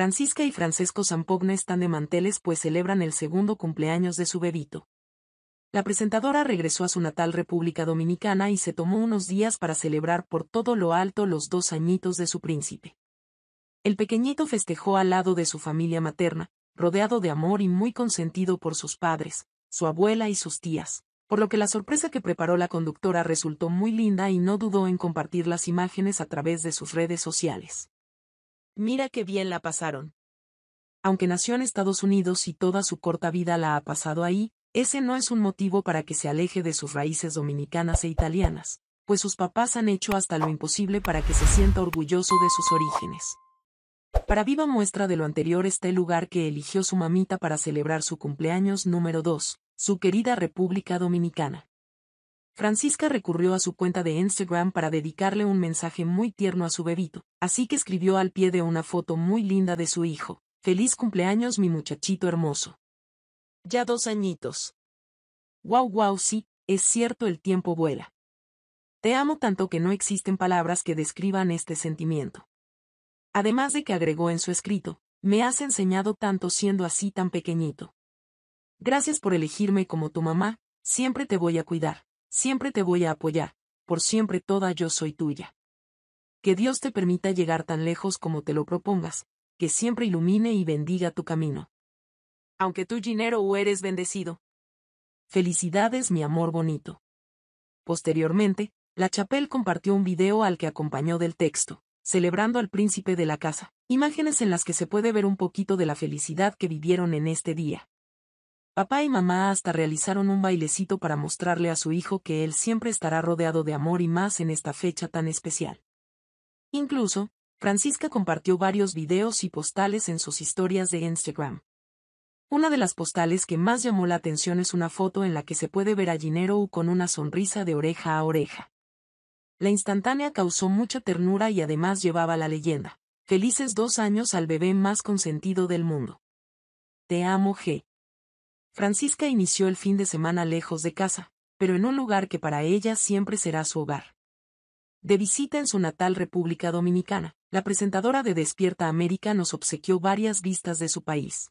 Francisca y Francesco Zampogna están de manteles pues celebran el segundo cumpleaños de su bebito. La presentadora regresó a su natal República Dominicana y se tomó unos días para celebrar por todo lo alto los dos añitos de su príncipe. El pequeñito festejó al lado de su familia materna, rodeado de amor y muy consentido por sus padres, su abuela y sus tías, por lo que la sorpresa que preparó la conductora resultó muy linda y no dudó en compartir las imágenes a través de sus redes sociales. Mira qué bien la pasaron. Aunque nació en Estados Unidos y toda su corta vida la ha pasado ahí, ese no es un motivo para que se aleje de sus raíces dominicanas e italianas, pues sus papás han hecho hasta lo imposible para que se sienta orgulloso de sus orígenes. Para viva muestra de lo anterior está el lugar que eligió su mamita para celebrar su cumpleaños número 2, su querida República Dominicana. Francisca recurrió a su cuenta de Instagram para dedicarle un mensaje muy tierno a su bebito, así que escribió al pie de una foto muy linda de su hijo. Feliz cumpleaños mi muchachito hermoso. Ya dos añitos. Wow, wow, sí, es cierto el tiempo vuela. Te amo tanto que no existen palabras que describan este sentimiento. Además de que agregó en su escrito, me has enseñado tanto siendo así tan pequeñito. Gracias por elegirme como tu mamá, siempre te voy a cuidar. Siempre te voy a apoyar, por siempre toda yo soy tuya. Que Dios te permita llegar tan lejos como te lo propongas, que siempre ilumine y bendiga tu camino. Aunque tú dinero o eres bendecido. Felicidades mi amor bonito. Posteriormente, La chapel compartió un video al que acompañó del texto, celebrando al príncipe de la casa, imágenes en las que se puede ver un poquito de la felicidad que vivieron en este día. Papá y mamá hasta realizaron un bailecito para mostrarle a su hijo que él siempre estará rodeado de amor y más en esta fecha tan especial. Incluso, Francisca compartió varios videos y postales en sus historias de Instagram. Una de las postales que más llamó la atención es una foto en la que se puede ver a Ginero con una sonrisa de oreja a oreja. La instantánea causó mucha ternura y además llevaba la leyenda. Felices dos años al bebé más consentido del mundo. Te amo G. Francisca inició el fin de semana lejos de casa, pero en un lugar que para ella siempre será su hogar. De visita en su natal República Dominicana, la presentadora de Despierta América nos obsequió varias vistas de su país.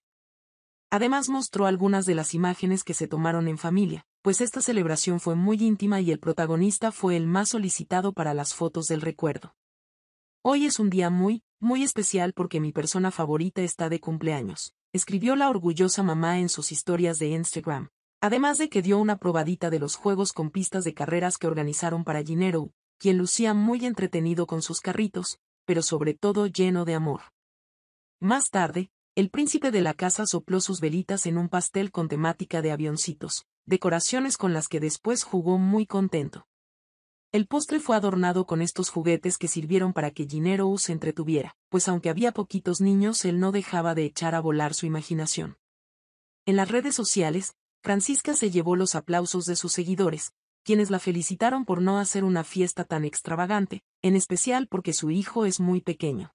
Además mostró algunas de las imágenes que se tomaron en familia, pues esta celebración fue muy íntima y el protagonista fue el más solicitado para las fotos del recuerdo. Hoy es un día muy, muy especial porque mi persona favorita está de cumpleaños escribió la orgullosa mamá en sus historias de Instagram. Además de que dio una probadita de los juegos con pistas de carreras que organizaron para Ginero, quien lucía muy entretenido con sus carritos, pero sobre todo lleno de amor. Más tarde, el príncipe de la casa sopló sus velitas en un pastel con temática de avioncitos, decoraciones con las que después jugó muy contento. El postre fue adornado con estos juguetes que sirvieron para que Ginero se entretuviera pues aunque había poquitos niños, él no dejaba de echar a volar su imaginación. En las redes sociales, Francisca se llevó los aplausos de sus seguidores, quienes la felicitaron por no hacer una fiesta tan extravagante, en especial porque su hijo es muy pequeño.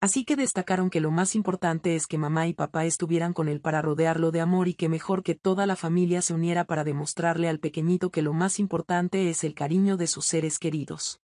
Así que destacaron que lo más importante es que mamá y papá estuvieran con él para rodearlo de amor y que mejor que toda la familia se uniera para demostrarle al pequeñito que lo más importante es el cariño de sus seres queridos.